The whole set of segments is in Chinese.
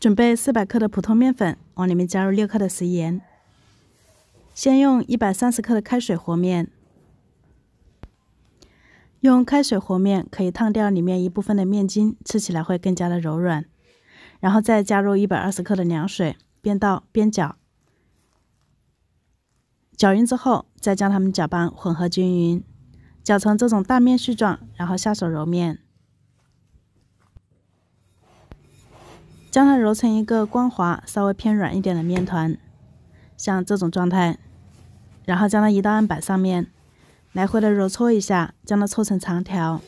准备四百克的普通面粉，往里面加入六克的食盐。先用一百三十克的开水和面，用开水和面可以烫掉里面一部分的面筋，吃起来会更加的柔软。然后再加入一百二十克的凉水，边倒边搅，搅匀之后再将它们搅拌混合均匀，搅成这种大面絮状，然后下手揉面。将它揉成一个光滑、稍微偏软一点的面团，像这种状态。然后将它移到案板上面，来回的揉搓一下，将它搓成长条，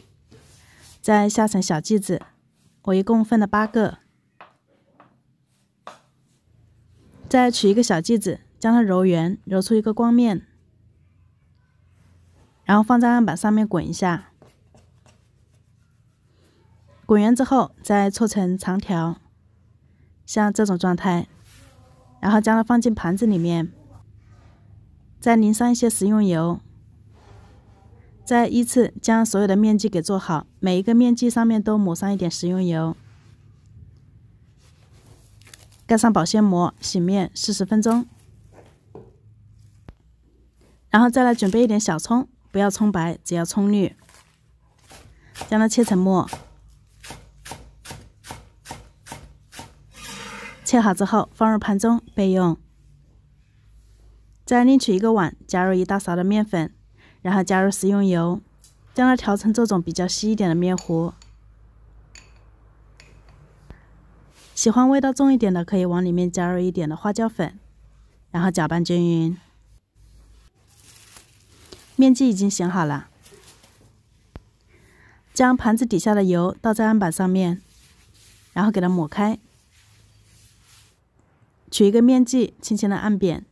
再下成小剂子。我一共分了八个。再取一个小剂子，将它揉圆，揉出一个光面，然后放在案板上面滚一下。滚圆之后，再搓成长条。像这种状态，然后将它放进盘子里面，再淋上一些食用油，再依次将所有的面剂给做好，每一个面剂上面都抹上一点食用油，盖上保鲜膜，醒面四十分钟。然后再来准备一点小葱，不要葱白，只要葱绿，将它切成末。切好之后放入盘中备用。再另取一个碗，加入一大勺的面粉，然后加入食用油，将它调成这种比较稀一点的面糊。喜欢味道重一点的，可以往里面加入一点的花椒粉，然后搅拌均匀。面剂已经醒好了，将盘子底下的油倒在案板上面，然后给它抹开。取一个面剂，轻轻的按扁，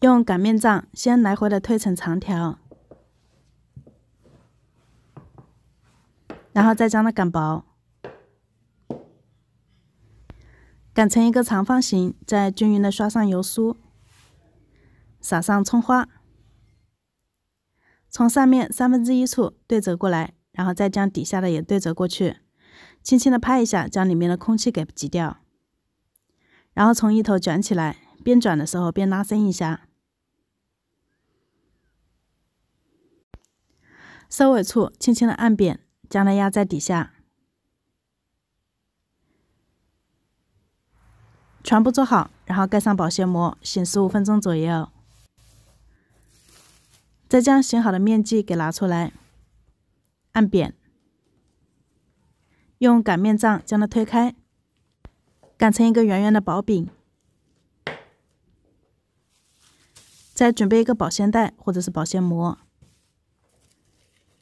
用擀面杖先来回的推成长条，然后再将它擀薄，擀成一个长方形，再均匀的刷上油酥，撒上葱花，从上面三分之一处对折过来，然后再将底下的也对折过去，轻轻的拍一下，将里面的空气给挤掉。然后从一头卷起来，边转的时候边拉伸一下，收尾处轻轻的按扁，将它压在底下，全部做好，然后盖上保鲜膜，醒十五分钟左右。再将醒好的面剂给拿出来，按扁，用擀面杖将它推开。擀成一个圆圆的薄饼，再准备一个保鲜袋或者是保鲜膜，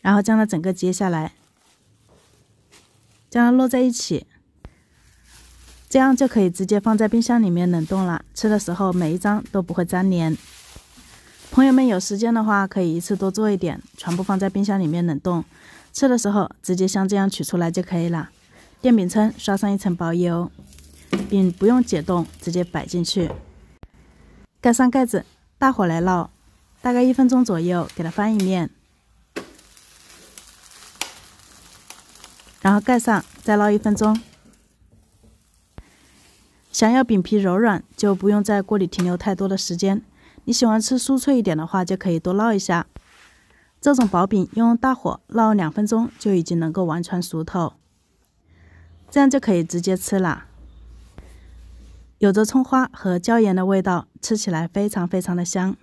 然后将它整个揭下来，将它摞在一起，这样就可以直接放在冰箱里面冷冻了。吃的时候每一张都不会粘连。朋友们有时间的话，可以一次多做一点，全部放在冰箱里面冷冻，吃的时候直接像这样取出来就可以了。电饼铛刷上一层薄油。饼不用解冻，直接摆进去，盖上盖子，大火来烙，大概一分钟左右给它翻一面，然后盖上再烙一分钟。想要饼皮柔软，就不用在锅里停留太多的时间。你喜欢吃酥脆一点的话，就可以多烙一下。这种薄饼用大火烙两分钟就已经能够完全熟透，这样就可以直接吃了。有着葱花和椒盐的味道，吃起来非常非常的香。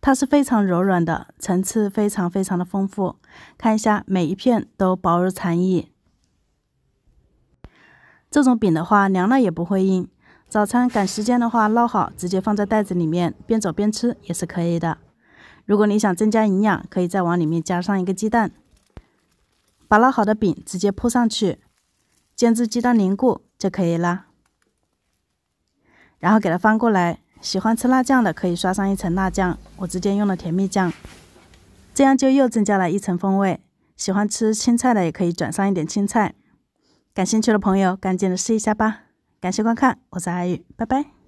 它是非常柔软的，层次非常非常的丰富。看一下，每一片都薄如蝉翼。这种饼的话，凉了也不会硬。早餐赶时间的话，烙好直接放在袋子里面，边走边吃也是可以的。如果你想增加营养，可以再往里面加上一个鸡蛋。把烙好的饼直接铺上去，煎至鸡蛋凝固。就可以了，然后给它翻过来。喜欢吃辣酱的可以刷上一层辣酱，我直接用了甜蜜酱，这样就又增加了一层风味。喜欢吃青菜的也可以转上一点青菜。感兴趣的朋友赶紧的试一下吧！感谢观看，我是阿玉，拜拜。